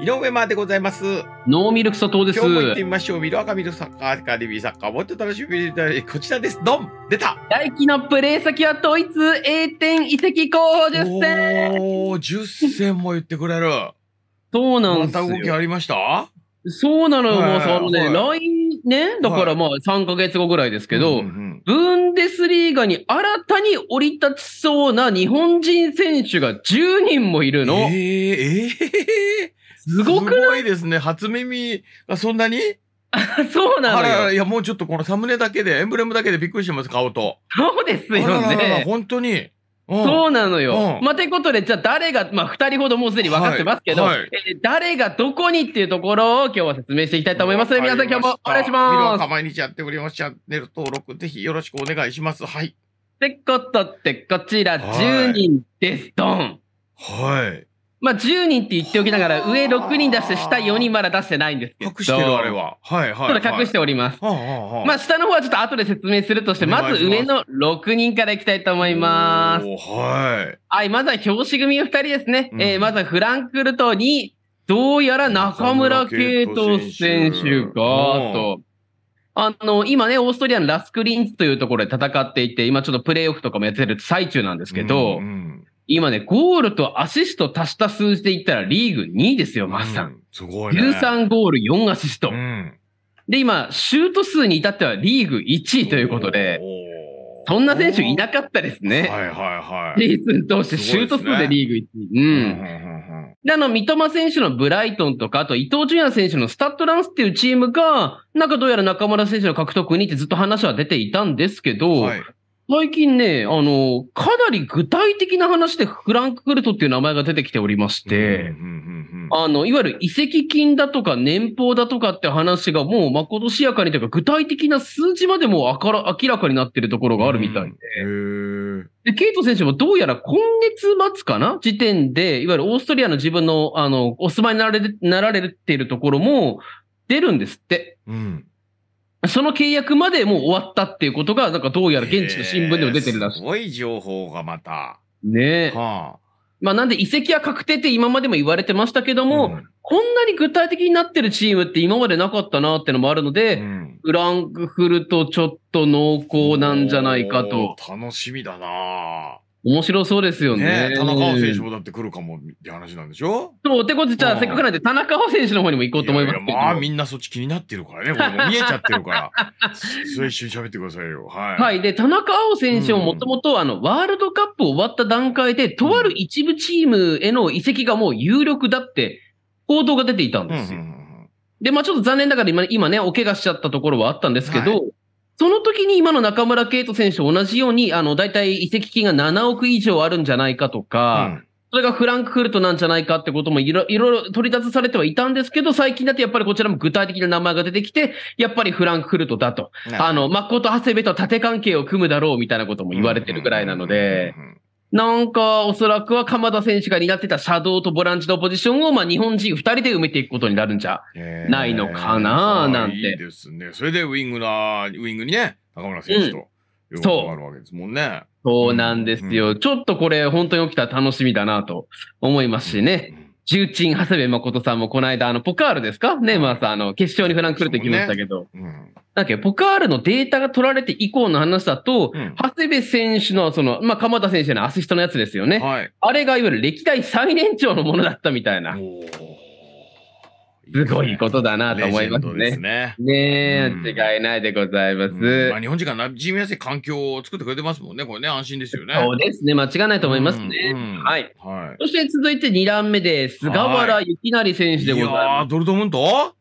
井上までございます。ノーミルク砂糖です。今日も行ってみましょう。ミルアカミルサッカーアカデミーサッカーもっと楽しみこちらです。ドン出た大輝のプレー先はドイツ A 点移籍候補10戦おー、10戦も言ってくれる。そうなんですよ。また動きありましたそうなのよ、もうそのね、来年、だからまあ3か月後ぐらいですけど、ブンデスリーガに新たに降り立ちそうな日本人選手が10人もいるの。えー、えーすごくすごいですね。初耳がそんなに そうなのよ。あらいや、もうちょっとこのサムネだけで、エンブレムだけでびっくりしてます、顔と。そうですよね。あららら本当に。うそうなのよ。うん、まあ、とことで、じゃあ誰が、まあ、2人ほどもうすでに分かってますけど、はいはい、えー、誰がどこにっていうところを今日は説明していきたいと思いますので、皆さん今日もお願いします。毎日やっておりますチャンネル登録、ぜひよろしくお願いします。はい。ってことって、こちら10人です、ドン。はい。まあ、10人って言っておきながら、上6人出して、下4人まだ出してないんですけど。隠してるあれは。はいはい、はい、隠しております。はあはあ、まあ、下の方はちょっと後で説明するとして、まず上の6人からいきたいと思います。はい。はい、まずは表紙組2人ですね。うん、えー、まずはフランクルトに、どうやら中村啓斗選手が、と。あの、今ね、オーストリアのラスクリンツというところで戦っていて、今ちょっとプレイオフとかもやってる最中なんですけど、うんうん今ね、ゴールとアシスト足した数字で言ったらリーグ2位ですよ、マスさん。すごいね。13ゴール4アシスト。うん、で、今、シュート数に至ってはリーグ1位ということで、そんな選手いなかったですね。はいはいはい。シーズン通してシュート数でリーグ1位。ね、うん。で、あの、三笘選手のブライトンとか、あと伊東純也選手のスタッドランスっていうチームが、なんかどうやら中村選手の獲得にってずっと話は出ていたんですけど、はい、最近ね、あの、かなり具体的な話でフランクフルトっていう名前が出てきておりまして、あの、いわゆる移籍金だとか年俸だとかって話がもうまことしやかにというか具体的な数字までもあから明らかになってるところがあるみたいで、で、ケイト選手もどうやら今月末かな時点で、いわゆるオーストリアの自分の、あの、お住まいになられなられているところも出るんですって。うんその契約までもう終わったっていうことが、なんかどうやら現地の新聞でも出てるらしい。すごい情報がまた。ねえ。はあ、まあなんで遺跡は確定って今までも言われてましたけども、うん、こんなに具体的になってるチームって今までなかったなってのもあるので、うん、フランクフルトちょっと濃厚なんじゃないかと。楽しみだな面白そうですよね。ね田中選手もだって来るかもって話なんでしょそう、てことじゃあ、せっかくなんで田中選手の方にも行こうと思いますいやいやまあ、みんなそっち気になってるからね。もう見えちゃってるから。それ一緒に喋ってくださいよ。はい。はい。で、田中碧選手ももともと、あの、ワールドカップ終わった段階で、とある一部チームへの移籍がもう有力だって、報道が出ていたんですよ。うんうんうん、で、まあちょっと残念だから今、今ね、お怪我しちゃったところはあったんですけど、はいその時に今の中村敬斗選手と同じように、あの、大体移籍金が7億以上あるんじゃないかとか、うん、それがフランクフルトなんじゃないかってこともいろいろ取り立されてはいたんですけど、最近だとやっぱりこちらも具体的な名前が出てきて、やっぱりフランクフルトだと。あの、マッコと長谷部と縦関係を組むだろうみたいなことも言われてるぐらいなので、うんうんうんうんなんか、おそらくは鎌田選手が担ってたシャドウとボランチのポジションを、まあ、日本人2人で埋めていくことになるんじゃないのかな、なんて。いいですね。それでウィングな、ウィングにね、中村選手と。うん、そう。そうなんですよ、うんちょっとこれ、本当に起きたら楽しみだなと思いますしね。重鎮、長谷部誠さんもこの間、あの、ポカールですかね、まあさ、あの、決勝にフランクフルト行きましたけど。ねうん、だけポカールのデータが取られて以降の話だと、うん、長谷部選手の、その、まあ、鎌田選手のアシストのやつですよね。はい、あれがいわゆる歴代最年長のものだったみたいな。おーすごいことだなと思いますね。ねね、うん、違いないでございます。うん、まあ、日本人が馴染みやすい環境を作ってくれてますもんね。これね、安心ですよね。そうですね。間違いないと思いますね。うんうん、はい、はい。そして続いて2段目で菅原幸成選手でございます。はい、ドルトムント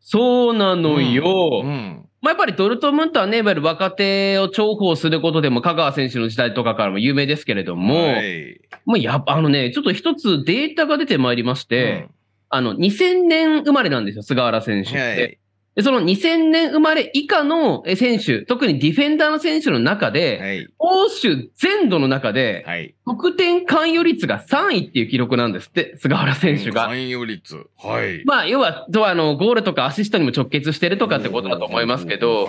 そうなのよ。うんまあ、やっぱりドルトムントはね、いわゆる若手を重宝することでも、香川選手の時代とかからも有名ですけれども、はい、まあ、やっぱあのね、ちょっと一つデータが出てまいりまして、あの、2000年生まれなんですよ、菅原選手って。はいで、その2000年生まれ以下の選手、特にディフェンダーの選手の中で、はい、欧州全土の中で、はい、得点関与率が3位っていう記録なんですって、菅原選手が。関与率。はい。まあ、要は、あの、ゴールとかアシストにも直結してるとかってことだと思いますけど、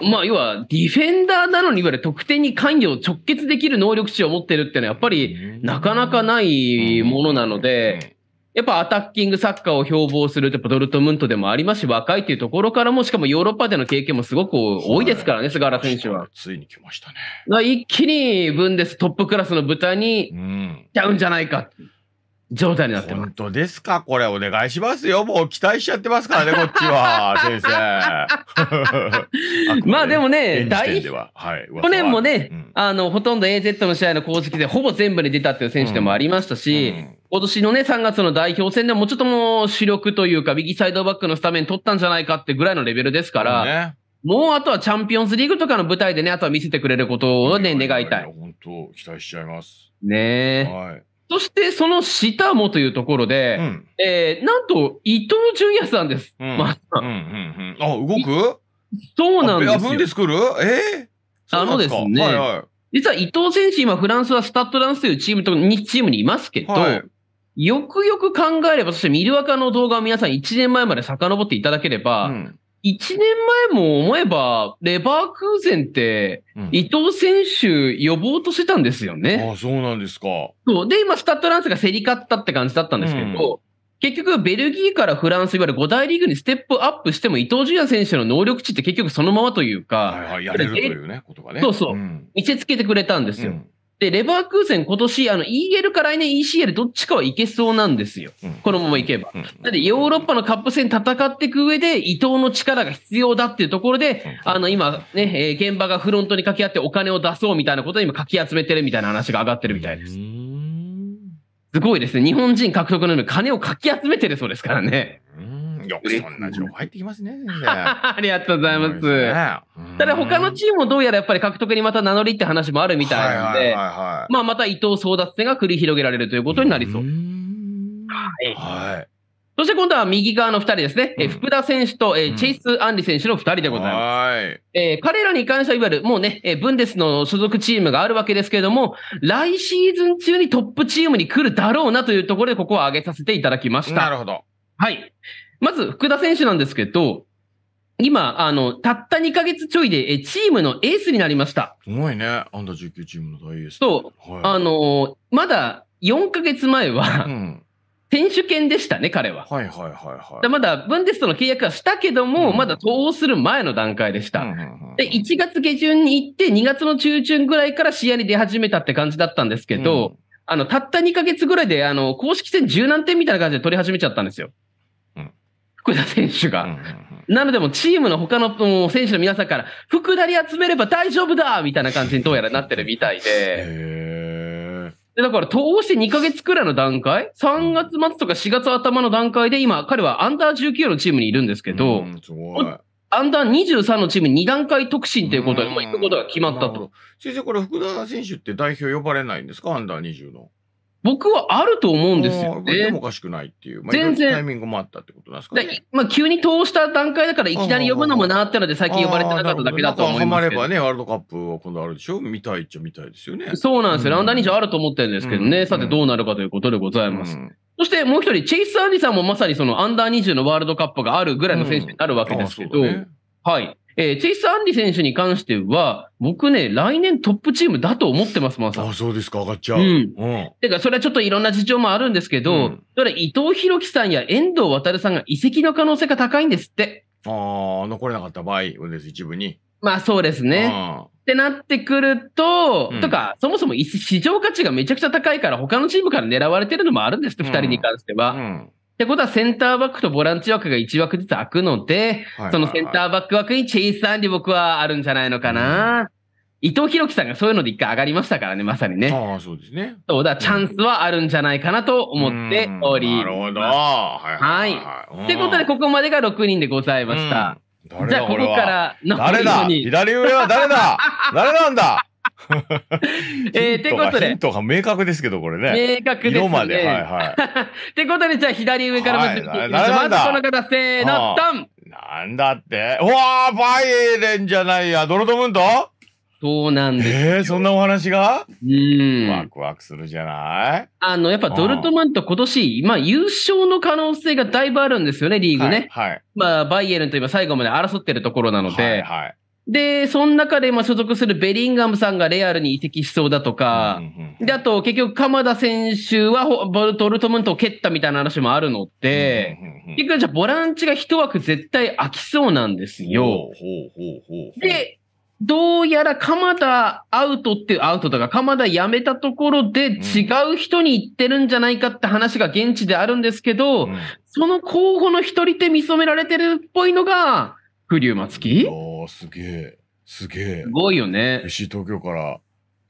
まあ、要は、ディフェンダーなのに、いわゆる得点に関与を直結できる能力値を持ってるっていうのは、やっぱり、なかなかないものなので、やっぱアタッキングサッカーを標榜するって、ドルトムントでもありますし、若いっていうところからも、しかもヨーロッパでの経験もすごく多いですからね、菅原選手は。ついに来ましたね。一気に分です、トップクラスの豚に、ちゃうんじゃないか。うん状態になってます。本当ですかこれお願いしますよ。もう期待しちゃってますからね、こっちは。先生。まあでもね、大、はい、去年もね、うん、あの、ほとんど AZ の試合の功績でほぼ全部に出たっていう選手でもありましたし、うんうん今年のね、3月の代表戦でもちょっともう主力というか、右サイドバックのスタメン取ったんじゃないかってぐらいのレベルですから、もうあとはチャンピオンズリーグとかの舞台でね、あとは見せてくれることをね、願いたい。本当、期待しちゃいます。ねえ。はいそしてその下もというところで、うん、えー、なんと伊藤純也さんです。うん、まあ、うんうんうん、あ、動くそうなんですよ。で作るえー、あのですね、はいはい、実は伊藤選手、今フランスはスタッドランスというチームと2チームにいますけど、はい、よくよく考えれば、そしてミルワカの動画を皆さん1年前まで遡っていただければ、うん、1年前も思えば、レバークーゼンって、伊藤選手呼ぼうとしてたんですよね。うん、ああそうなんですか。そう。で、今、スタッドランスが競り勝ったって感じだったんですけど、うん、結局、ベルギーからフランス、いわゆる5大リーグにステップアップしても、伊東純也選手の能力値って結局そのままというか、はいはい、やれるというね、ことがね。そうそう、うん、見せつけてくれたんですよ。で、レバークーセン今年、あの、EL か来年 ECL どっちかはいけそうなんですよ。うん、このままいけば。うん、だってヨーロッパのカップ戦戦っていく上で、伊藤の力が必要だっていうところで、あの、今ね、えー、現場がフロントに掛け合ってお金を出そうみたいなことで今かき集めてるみたいな話が上がってるみたいです。すごいですね。日本人獲得の金をかき集めてるそうですからね。よくそんな情報入ってきますね、ありがとうございます。ただ他のチームもどうやらやっぱり獲得にまた名乗りって話もあるみたいなので、まあまた伊藤争奪戦が繰り広げられるということになりそう。うはい。はいそして今度は右側の2人ですね。え福田選手と、えチェイス・アンリ選手の2人でございます。うん、えー、彼らに関してはいわゆるもうね、えブンデスの所属チームがあるわけですけれども、来シーズン中にトップチームに来るだろうなというところで、ここは挙げさせていただきました。なるほど。はい。まず福田選手なんですけど、今、あの、たった2か月ちょいで、え、チームのエースになりました。すごいね。アンダー19チームの大エース。そう。はい、あのまだ4か月前は、うん、選手権でしたね、彼は。はいはいはいはい。まだブンデスとの契約はしたけども、うん、まだ投する前の段階でした、で。1月下旬に行って、2月の中旬ぐらいから試合に出始めたって感じだったんですけど、うん、あの、たった2か月ぐらいで、あの、公式戦柔何点みたいな感じで取り始めちゃったんですよ。福田選手が。なのでもチームの他の選手の皆さんから、福田に集めれば大丈夫だみたいな感じにどうやらなってるみたいで。で、だから通して2ヶ月くらいの段階 ?3 月末とか4月頭の段階で今、彼はアンダー19のチームにいるんですけど、アンダー23のチーム2段階特進ということで、まう行くことが決まったと。先生、これ、福田選手って代表呼ばれないんですか、アンダー20の。僕はあると思うんですよね。でもおかしくないっていう、まあ、全然タイミングもあったってことなんですか、ね、まあ、急に通した段階だから、いきなり呼ぶのもなってので、最近呼ばれてなかっただけだと思いますけど。ハマればね、ワールドカップは今度あるでしょ、見たいっちゃ見たいですよね。そうなんですよ、ランダー2条あると思ってるんですけどね、うん、さてどうなるかということでございます。うん、そしてもう一人、チェイス・アンディさんもまさにそのアンダー20のワールドカップがあるぐらいの選手になるわけですけど、うんね、はい。えー、チェイス・アンディ選手に関しては、僕ね、来年トップチームだと思ってます、まさん。あ、そうですか、上がっちゃう。うん。うん、てか、それはちょっといろんな事情もあるんですけど、うん、それ伊藤博樹さんや遠藤航さんが移籍の可能性が高いんですって。ああ、残れなかった場合、運です、一部に。まあ、そうですね。ってなってくると、うん、とか、そもそも市場価値がめちゃくちゃ高いから、他のチームから狙われてるのもあるんですって、二、人に関しては。ってことはセンターバックとボランチ枠が1枠ずつ空くので、そのセンターバック枠にチェイス・アンリ僕はあるんじゃないのかな。伊藤博樹さんがそういうので一回上がりましたからね、まさにね。ああ、そうですね。そうだ、チャンスはあるんじゃないかなと思っております。なるほど。はいはい、はい。と、はいうことで、ここまでが6人でございました。じゃあ、ここからの誰だ左上は誰だ誰なんだ えー、てことで。ヒントが明確ですけど、これね。明確です、ね。色まで。はいはい。ってことで、じゃあ左上からまず見いまずこの方、せーの、ドンなんだってうわー、バイエレンじゃないや、ドルトムントそうなんですえー、そんなお話がうん。ワクワクするじゃないあの、やっぱドルトムント今年、まあ優勝の可能性がだいぶあるんですよね、リーグね。はい。はい、まあ、バイエルンと今最後まで争ってるところなので。はい、はい。で、その中で今所属するベリンガムさんがレアルに移籍しそうだとか、うんうん、で、あと結局鎌田選手はボルトルトムントを蹴ったみたいな話もあるので、結局じゃボランチが一枠絶対空きそうなんですよ。で、どうやら鎌田アウトっていうアウトとか、鎌田辞めたところで違う人に行ってるんじゃないかって話が現地であるんですけど、うん、その候補の一人で見染められてるっぽいのが、栗生松木おおすげえ。すげえ。すごいよね。FC 東京から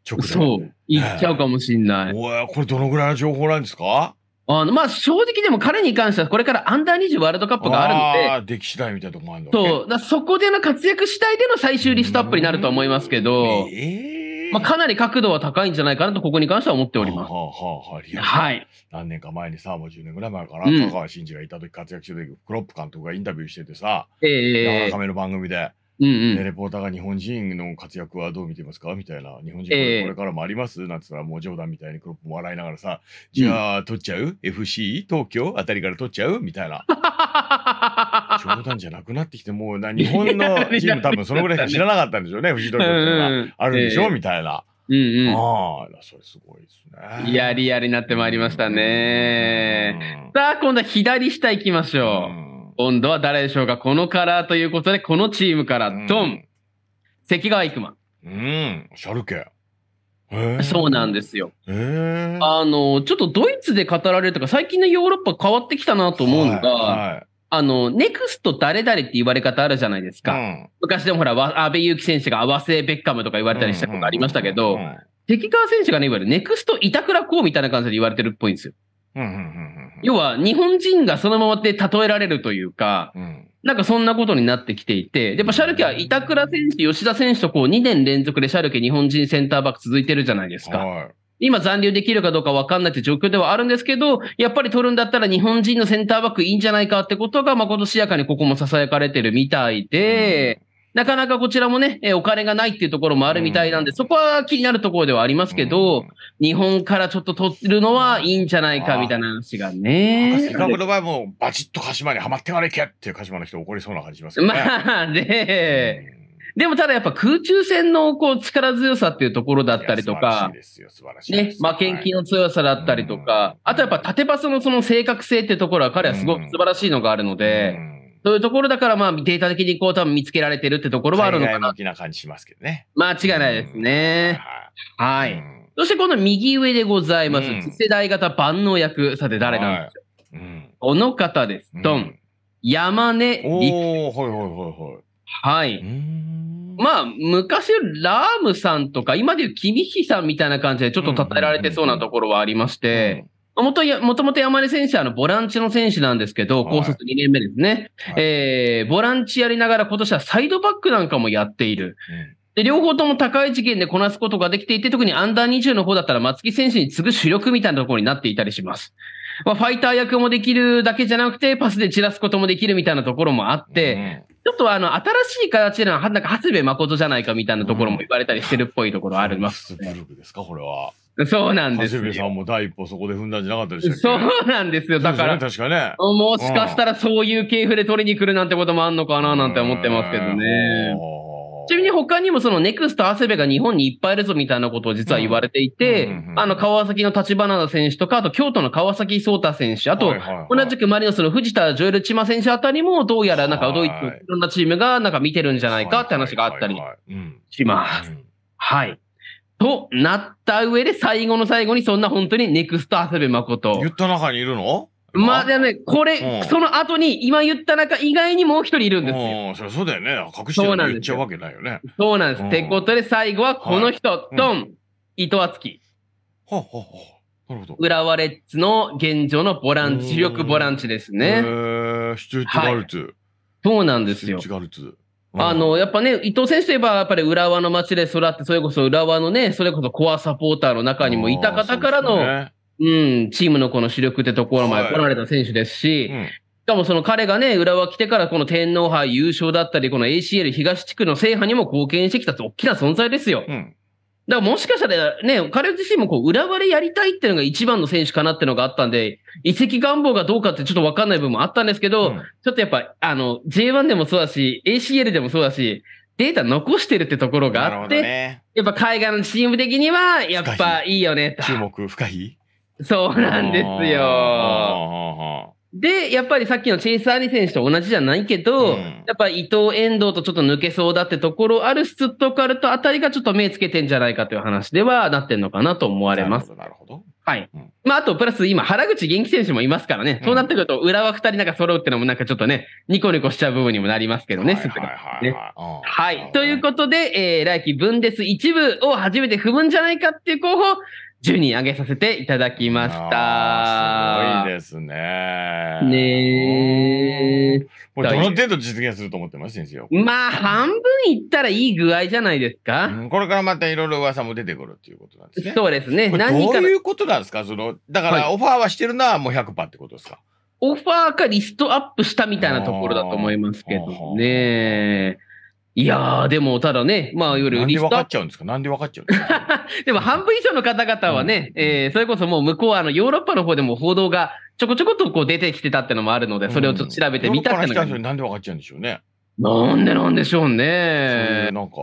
直で。そう。行っちゃうかもしんない。おこれどのぐらいの情報なんですかあの、まあ、正直でも彼に関しては、これからアンダー20ワールドカップがあるので。ああ、出来次第みたいなとこもあるのそう。だそこでの活躍次第での最終リストアップになると思いますけど。ええーまあ、かなり角度は高いんじゃないかなと、ここに関しては思っております。はあはあ、はい。何年か前にさ、もう10年ぐらい前から、高橋真司がいた時活躍してるクロップ監督がインタビューしててさ、えー、高めの番組で。うんうん、レポーターが日本人の活躍はどう見てますかみたいな、日本人これからもあります、えー、なんつったら、もう冗談みたいにクロップも笑いながらさ、じゃあ、取っちゃう ?FC? 東京あたりから取っちゃうみたいな。冗談じゃなくなってきて、もう日本の チーム多分そのぐらい知らなかったんでしょうね、藤戸力があるんでしょ、うみたいな。うんうん、ああ、それすごいですね。いや、リアルになってまいりましたね。さあ、今度は左下行きましょう。今度は誰でしょうかこのカラーということで、このチームから、ドン関川育馬。うん、シャルケ。そうなんですよ。あの、ちょっとドイツで語られるとか、最近のヨーロッパ変わってきたなと思うのが、はいはいあの、ネクスト誰々って言われ方あるじゃないですか。うん、昔でもほら、安部祐希選手が和製ベッカムとか言われたりしたことありましたけど、関川選手がね、いわゆるネクスト板倉こうみたいな感じで言われてるっぽいんですよ。要は、日本人がそのままで例えられるというか、なんかそんなことになってきていて、やっぱシャルケは板倉選手、吉田選手とこう2年連続でシャルケ日本人センターバック続いてるじゃないですか。はい今残留できるかどうか分かんないって状況ではあるんですけど、やっぱり取るんだったら日本人のセンターバックいいんじゃないかってことが、まことしやかにここも囁かれてるみたいで、なかなかこちらもね、えお金がないっていうところもあるみたいなんで、そこは気になるところではありますけど、日本からちょっと取るのはいいんじゃないかみたいな話がね。韓国の場合もうバチッと鹿島にはまってられけっていう鹿島の人怒りそうな感じしますよね。まあね。でもただやっぱ空中戦のこう力強さっていうところだったりとか、ね、負けん気の強さだったりとか、あとやっぱ縦パスのその正確性っていうところは彼はすごく素晴らしいのがあるので、そういうところだからまあデータ的にこう多分見つけられてるってところはあるのかな。な感じしますけどね。間違いないですね。はい。そしてこの右上でございます。次世代型万能役。さて誰なんでしょう。この方です。ドン。山根陸。おはいはいはいはい。はい。まあ、昔、ラームさんとか、今でいう君比さんみたいな感じで、ちょっと称えられてそうなところはありまして、もともと山根選手はボランチの選手なんですけど、高卒2年目ですね。はい、えー、ボランチやりながら今年はサイドバックなんかもやっている。で、両方とも高い次元でこなすことができていて、特にアンダー20の方だったら松木選手に次ぐ主力みたいなところになっていたりします。まあ、ファイター役もできるだけじゃなくて、パスで散らすこともできるみたいなところもあって、ちょっとあの、新しい形でのは、なんか、初部誠じゃないかみたいなところも言われたりしてるっぽいところありますね、ね、うん。ですか、これは。そうなんですよ。長谷部さんも第一歩そこで踏んだんじゃなかったでしたそうなんですよ。だから、ね、確かね。もしかしたらそういう系譜で取りに来るなんてこともあんのかななんて思ってますけどね。ちなみに他にもそのネクスト汗部が日本にいっぱいいるぞみたいなことを実は言われていて、あの川崎の立花選手とか、あと京都の川崎颯太選手、あと同じくマリノスの藤田ジョエルチマ選手あたりもどうやらなんかドイツいろんなチームがなんか見てるんじゃないかって話があったりします。はい。となった上で最後の最後にそんな本当にネクスト汗部誠。言った中にいるのまあでもね、これ、その後に今言った中、意外にもう一人いるんですよ。そりゃそうだよね。隠してそうなんです言っちゃうわけないよね。そうなんです。ってことで最後はこの人、いドン、伊藤敦樹。はあ、はあはあ、なるほど。浦和レッズの現状のボランチ、主力ボランチですえね。ー、シュチュートガルツ。そうなんですよシュチュ。ガルツ。あ、の、やっぱね、伊藤選手といえば、やっぱり浦和の街で育って、それこそ浦和のね、それこそコアサポーターの中にもいた方からの、うん、チームのこの主力ってところまで来られた選手ですし、はいうんしかもその彼がね、浦和来てからこの天皇杯優勝だったり、この ACL 東地区の制覇にも貢献してきた大きな存在ですよ。うん、だからもしかしたらね、彼自身もこう浦和でやりたいっていうのが一番の選手かなっていうのがあったんで、移籍願望がどうかってちょっとわかんない部分もあったんですけど、うん、ちょっとやっぱあの J1 でもそうだし、ACL でもそうだし、データ残してるってところがあって、ね、やっぱ海外のチーム的には、やっぱいいよね。注目深いそうなんですよ。で、やっぱりさっきのチェイス・アリ選手と同じじゃないけど、うん、やっぱ伊藤遠藤とちょっと抜けそうだってところあるスツットカルトあたりがちょっと目つけてんじゃないかという話ではなってんのかなと思われます。なるほど。はい。うん、まあ、あと、プラス今、原口元気選手もいますからね。そうなってくると、裏は二人なんか揃うってのもなんかちょっとね、ニコニコしちゃう部分にもなりますけどね、はいはいはい、はい。ということで、えー、来季分です一部を初めて踏むんじゃないかっていう候補、10人挙げさせていただきました。すごいですね。ねえ。どの程度実現すると思ってます先生まあ、半分いったらいい具合じゃないですか、うん、これからまたいろいろ噂も出てくるっていうことなんですね。そうですね。何どういうことなんですかその、だからオファーはしてるのはもう100%ってことですか、はい、オファーかリストアップしたみたいなところだと思いますけどね。いやー、でも、ただね、まあ、いわゆるリスなんで分かっちゃうんですかなんで分かっちゃうんですか でも、半分以上の方々はね、うん、えー、それこそもう向こうは、あの、ヨーロッパの方でも報道がちょこちょことこう出てきてたってのもあるので、それをちょっと調べてみたってのが、うん、ヨーロッパの人なんで分かっちゃうんでしょうね。なんでなんでしょうね。なんか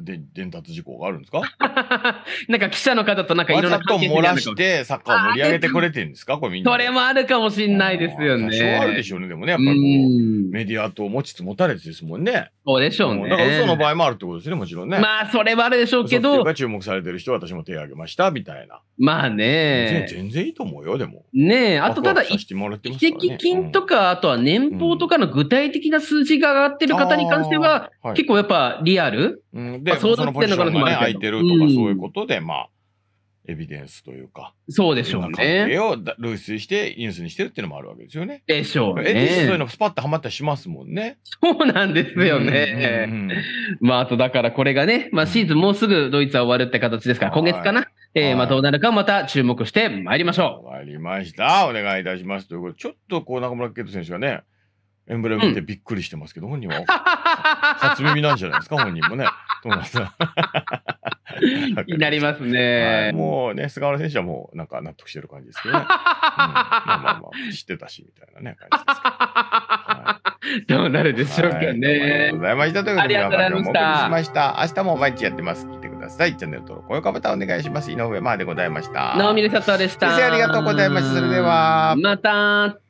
で伝達事項があるんですか なんか記者の方となんかいろんな関漏らしてサッカーを盛り上げてくれてるんですかこれみんな。それもあるかもしれないですよね。そうあるでしょうね。でもね、やっぱりこう、メディアと持ちつ持たれつですもんね。そうでしょうね。だから嘘の場合もあるってことですね、もちろんね。まあ、それはあるでしょうけど。が注目されてる人私も手を挙げました、みたいな。まあね全。然いいと思うよ、でも。ねえ、あとただ、移籍金とか、あとは年俸とかの具体的な数字が上がって、ってる方に関しては、はい、結構やっぱリアル、うん、で、まあ、そうなってるのかなと、ね、空いてるとか、そういうことで、まあ、エビデンスというか、そうでしょうね。関係を類推してニュースにしてるっていうのもあるわけですよね。でしょうね。エビそういうのスパッとはまったりしますもんね。そうなんですよね。うんうんうん、まあ、あとだからこれがね、まあ、シーズンもうすぐドイツは終わるって形ですから、今月かな。えー、まあどうなるかまた注目してまいりましょう。わい、りました。お願いいたします。ということで、ちょっとこう中村健人選手がね、エンブレムってびっくりしてますけど、うん、本人は初耳なんじゃないですか、本人もね。になりますね、はい、もうね、菅原選手はもうなんか納得してる感じですけどね。うん、まあまあまあ、知ってたし、みたいなね、感じですけど。はいどうなるでしょうかね。はい、ありがとうございました。ということで、皆さんお送りしました。明日も毎日やってます。聞いてください。チャンネル登録、高評価ボタンお願いします。井上までございました。直美里里でした。先生ありがとうございました。それでは。また。